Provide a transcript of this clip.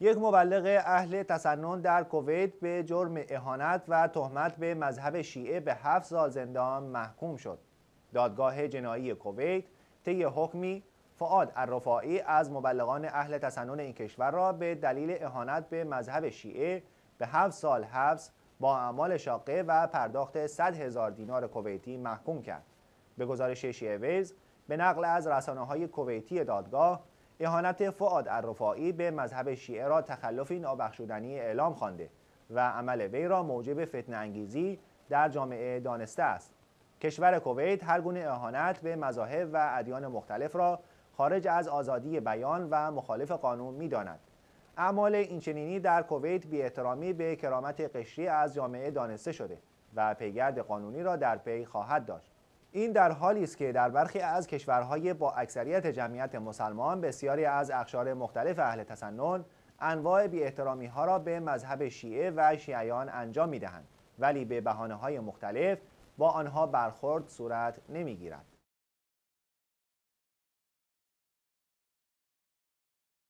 یک مبلغ اهل تسنن در کویت به جرم اهانت و تهمت به مذهب شیعه به هفت سال زندان محکوم شد. دادگاه جنایی کویت طی حکمی فعاد الرفاعی از مبلغان اهل تسنن این کشور را به دلیل اهانت به مذهب شیعه به هفت سال حبس با اعمال شاقه و پرداخت 100 هزار دینار کویتی محکوم کرد. به گزارش شیعه ویز به نقل از رسانه های کویتی دادگاه اهانت فعاد الرفاعی به مذهب شیعه را تخلفی نابخشودنی اعلام خوانده و عمل وی را موجب فتنه انگیزی در جامعه دانسته است کشور کویت گونه اهانت به مذاهب و ادیان مختلف را خارج از آزادی بیان و مخالف قانون میداند اعمال اینچنینی در کویت بی احترامی به کرامت قشری از جامعه دانسته شده و پیگرد قانونی را در پی خواهد داشت این در حالی است که در برخی از کشورهای با اکثریت جمعیت مسلمان بسیاری از اخشار مختلف اهل تسنن انواع بی احترامی ها را به مذهب شیعه و شیعیان انجام می دهند ولی به بهانه های مختلف با آنها برخورد صورت نمی